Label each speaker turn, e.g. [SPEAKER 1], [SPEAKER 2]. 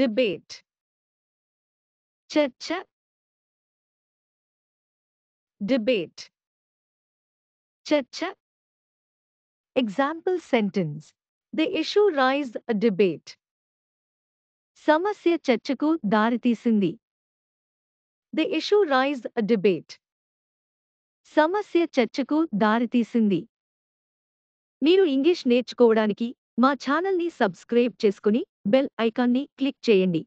[SPEAKER 1] Debate चर्चा debate चर्चा
[SPEAKER 2] Example sentence. The issue raised a debate. సమస్య చర్చకు దారితీసింది the issue raised a debate సమస్య చర్చకు దారితీసింది మీరు ఇంగ్లీష్ నేర్చుకోవడానికి మా ఛానల్ని సబ్స్క్రైబ్ చేసుకుని
[SPEAKER 1] బెల్ ఐకాన్ని క్లిక్ చేయండి